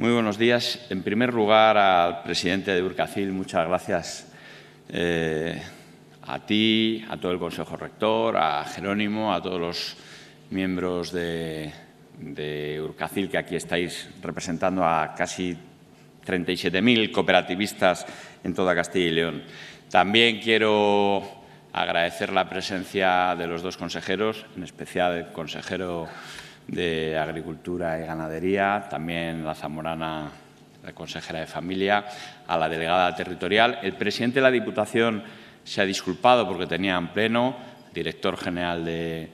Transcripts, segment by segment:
Muy buenos días. En primer lugar, al presidente de Urcacil, muchas gracias eh, a ti, a todo el Consejo Rector, a Jerónimo, a todos los miembros de, de Urcacil que aquí estáis representando a casi 37.000 cooperativistas en toda Castilla y León. También quiero agradecer la presencia de los dos consejeros, en especial el consejero de Agricultura y Ganadería, también la zamorana la consejera de Familia, a la delegada territorial. El presidente de la Diputación se ha disculpado porque tenía en pleno, director general de,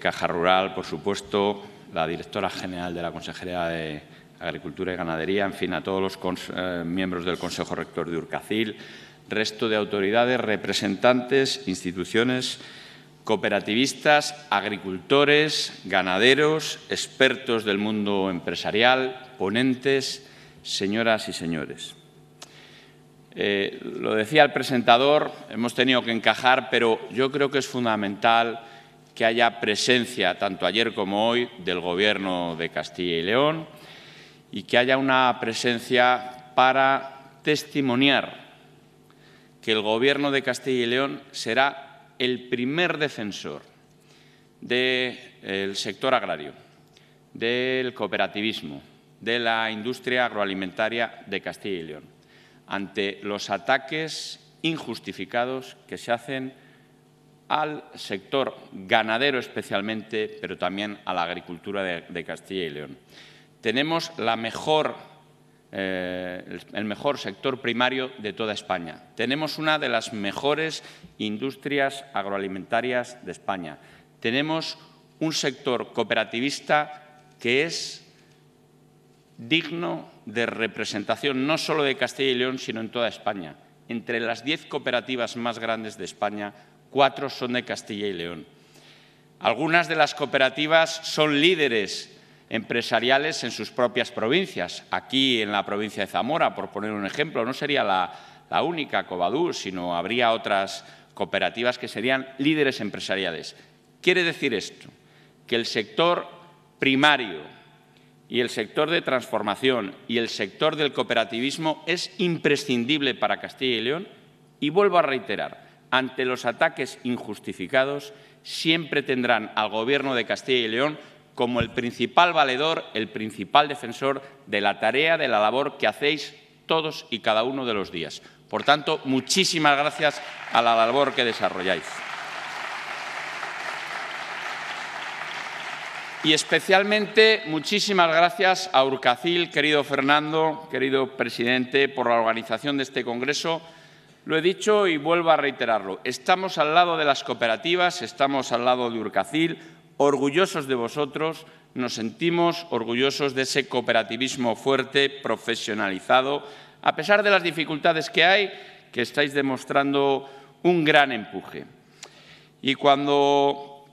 Caja Rural, por supuesto, la directora general de la Consejería de Agricultura y Ganadería, en fin, a todos los eh, miembros del Consejo Rector de Urcacil, resto de autoridades, representantes, instituciones cooperativistas, agricultores, ganaderos, expertos del mundo empresarial, ponentes, señoras y señores. Eh, lo decía el presentador, hemos tenido que encajar, pero yo creo que es fundamental que haya presencia, tanto ayer como hoy, del Gobierno de Castilla y León y que haya una presencia para testimoniar que el Gobierno de Castilla y León será el primer defensor del sector agrario, del cooperativismo, de la industria agroalimentaria de Castilla y León, ante los ataques injustificados que se hacen al sector ganadero especialmente, pero también a la agricultura de Castilla y León. Tenemos la mejor eh, el mejor sector primario de toda España. Tenemos una de las mejores industrias agroalimentarias de España. Tenemos un sector cooperativista que es digno de representación no solo de Castilla y León, sino en toda España. Entre las diez cooperativas más grandes de España, cuatro son de Castilla y León. Algunas de las cooperativas son líderes empresariales en sus propias provincias. Aquí en la provincia de Zamora, por poner un ejemplo, no sería la, única Covadú, sino habría otras cooperativas que serían líderes empresariales. Quiere decir esto, que el sector primario y el sector de transformación y el sector del cooperativismo es imprescindible para Castilla y León y vuelvo a reiterar, ante los ataques injustificados siempre tendrán al Gobierno de Castilla y León como el principal valedor, el principal defensor de la tarea, de la labor que hacéis todos y cada uno de los días. Por tanto, muchísimas gracias a la labor que desarrolláis. Y especialmente muchísimas gracias a Urcacil, querido Fernando, querido presidente, por la organización de este Congreso. Lo he dicho y vuelvo a reiterarlo. Estamos al lado de las cooperativas, estamos al lado de Urcacil, orgullosos de vosotros, nos sentimos orgullosos de ese cooperativismo fuerte, profesionalizado, a pesar de las dificultades que hay, que estáis demostrando un gran empuje. Y cuando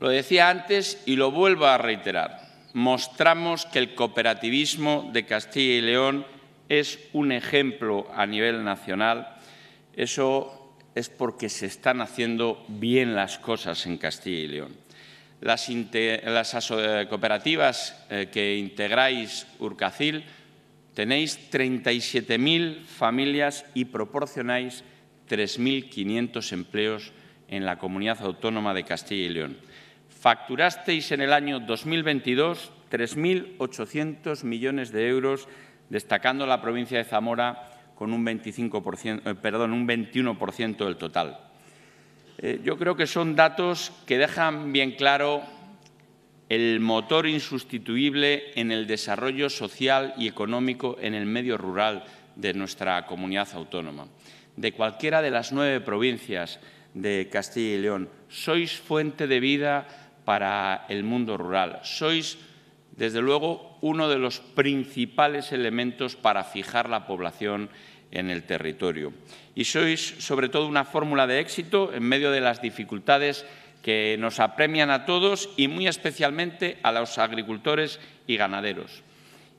lo decía antes y lo vuelvo a reiterar, mostramos que el cooperativismo de Castilla y León es un ejemplo a nivel nacional. Eso es porque se están haciendo bien las cosas en Castilla y León las, eh, cooperativas eh, que integráis Urcacil, tenéis 37.000 familias y proporcionáis 3.500 empleos en la Comunidad Autónoma de Castilla y León. Facturasteis en el año 2022 3.800 millones de euros, destacando la provincia de Zamora con un, 25%, eh, un 21% del total. Eh, yo creo que son datos que dejan bien claro el motor insustituible en el desarrollo social y económico en el medio rural de nuestra comunidad autónoma. De cualquiera de las nueve provincias de Castilla y León, sois fuente de vida para el mundo rural, sois, desde luego, uno de los principales elementos para fijar la población en el territorio. Y sois, sobre todo, una fórmula de éxito en medio de las dificultades que nos apremian a todos y muy especialmente a los agricultores y ganaderos.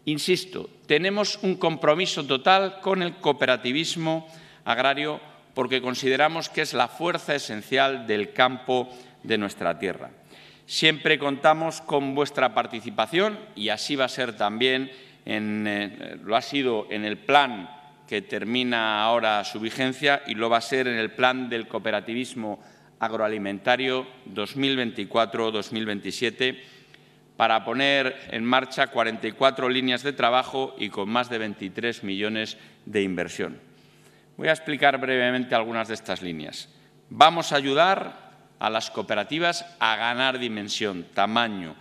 Insisto, tenemos un compromiso total con el cooperativismo agrario porque consideramos que es la fuerza esencial del campo de nuestra tierra. Siempre contamos con vuestra participación y así va a ser también, en, eh, lo ha sido en el plan que termina ahora su vigencia y lo va a ser en el Plan del Cooperativismo Agroalimentario 2024-2027 para poner en marcha 44 líneas de trabajo y con más de 23 millones de inversión. Voy a explicar brevemente algunas de estas líneas. Vamos a ayudar a las cooperativas a ganar dimensión, tamaño,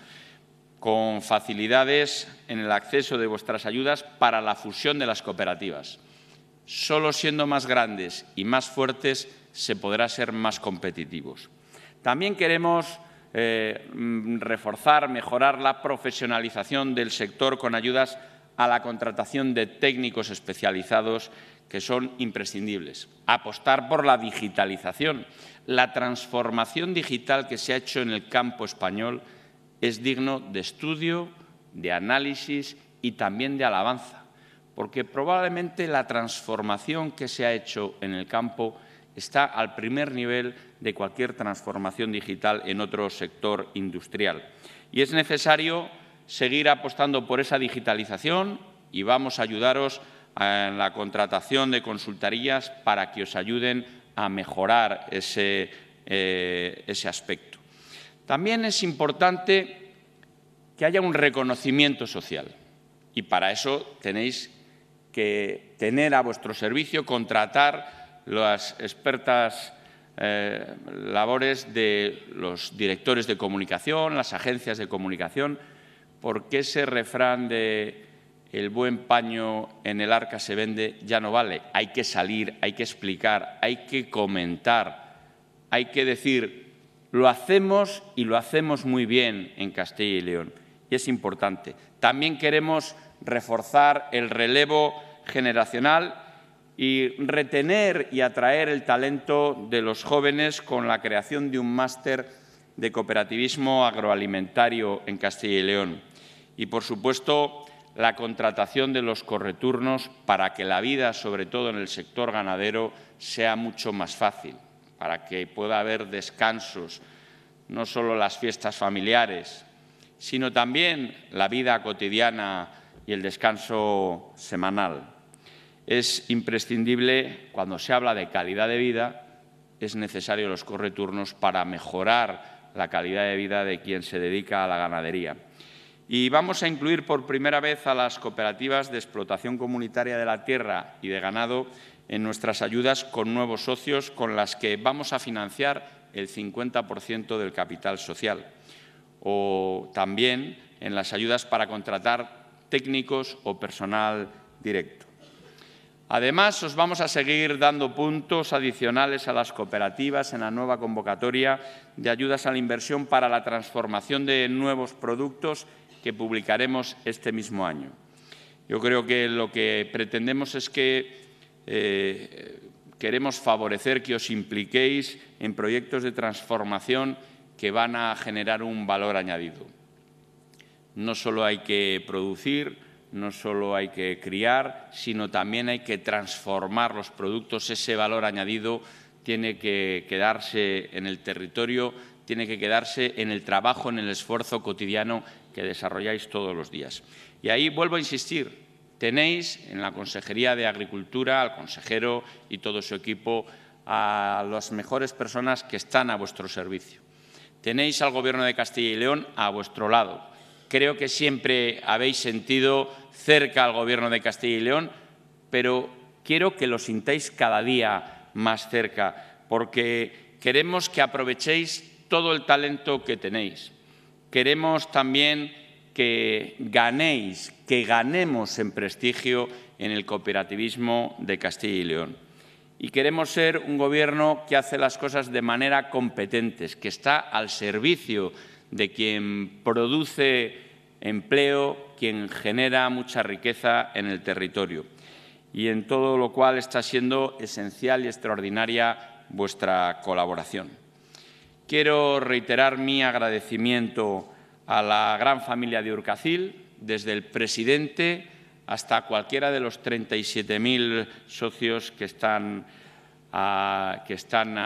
con facilidades en el acceso de vuestras ayudas para la fusión de las cooperativas. Solo siendo más grandes y más fuertes se podrá ser más competitivos. También queremos eh, mm, reforzar, mejorar la profesionalización del sector con ayudas a la contratación de técnicos especializados que son imprescindibles. Apostar por la digitalización. La transformación digital que se ha hecho en el campo español es digno de estudio, de análisis y también de alabanza porque probablemente la transformación que se ha hecho en el campo está al primer nivel de cualquier transformación digital en otro sector industrial. Y es necesario seguir apostando por esa digitalización y vamos a ayudaros en la contratación de consultorías para que os ayuden a mejorar ese, eh, ese aspecto. También es importante que haya un reconocimiento social y para eso tenéis que tener a vuestro servicio, contratar las expertas eh, labores de los directores de comunicación, las agencias de comunicación, porque ese refrán de el buen paño en el arca se vende ya no vale. Hay que salir, hay que explicar, hay que comentar, hay que decir, lo hacemos y lo hacemos muy bien en Castilla y León. Y es importante. También queremos reforzar el relevo generacional y retener y atraer el talento de los jóvenes con la creación de un máster de cooperativismo agroalimentario en Castilla y León. Y, por supuesto, la contratación de los correturnos para que la vida, sobre todo en el sector ganadero, sea mucho más fácil, para que pueda haber descansos, no solo las fiestas familiares, sino también la vida cotidiana y el descanso semanal es imprescindible, cuando se habla de calidad de vida, es necesario los correturnos para mejorar la calidad de vida de quien se dedica a la ganadería. Y vamos a incluir por primera vez a las cooperativas de explotación comunitaria de la tierra y de ganado en nuestras ayudas con nuevos socios con las que vamos a financiar el 50% del capital social. O también en las ayudas para contratar técnicos o personal directo. Además, os vamos a seguir dando puntos adicionales a las cooperativas en la nueva convocatoria de ayudas a la inversión para la transformación de nuevos productos que publicaremos este mismo año. Yo creo que lo que pretendemos es que eh, queremos favorecer que os impliquéis en proyectos de transformación que van a generar un valor añadido. No solo hay que producir, no solo hay que criar, sino también hay que transformar los productos. Ese valor añadido tiene que quedarse en el territorio, tiene que quedarse en el trabajo, en el esfuerzo cotidiano que desarrolláis todos los días. Y ahí vuelvo a insistir, tenéis en la Consejería de Agricultura, al consejero y todo su equipo, a las mejores personas que están a vuestro servicio. Tenéis al Gobierno de Castilla y León a vuestro lado creo que siempre habéis sentido cerca al Gobierno de Castilla y León, pero quiero que lo sintáis cada día más cerca, porque queremos que aprovechéis todo el talento que tenéis. Queremos también que ganéis, que ganemos en prestigio en el cooperativismo de Castilla y León. Y queremos ser un Gobierno que hace las cosas de manera competente, que está al servicio de quien produce empleo, quien genera mucha riqueza en el territorio. Y en todo lo cual está siendo esencial y extraordinaria vuestra colaboración. Quiero reiterar mi agradecimiento a la gran familia de Urcacil, desde el presidente hasta cualquiera de los 37.000 socios que están, a, que están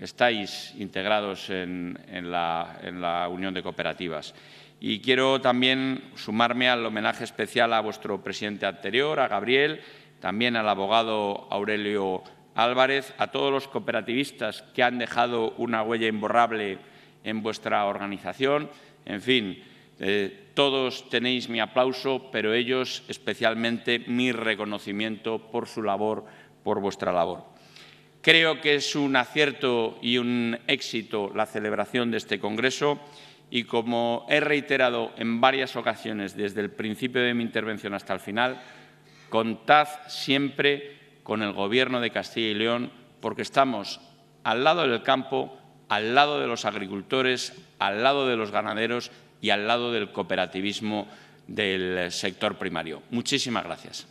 estáis integrados en, la, Unión de Cooperativas. Y quiero también sumarme al homenaje especial a vuestro presidente anterior, a Gabriel, también al abogado Aurelio Álvarez, a todos los cooperativistas que han dejado una huella imborrable en vuestra organización. En fin, eh, todos tenéis mi aplauso, pero ellos especialmente mi reconocimiento por su labor, por vuestra labor. Creo que es un acierto y un éxito la celebración de este Congreso y como he reiterado en varias ocasiones desde el principio de mi intervención hasta el final, contad siempre con el Gobierno de Castilla y León porque estamos al lado del campo, al lado de los agricultores, al lado de los ganaderos y al lado del cooperativismo del sector primario. Muchísimas gracias.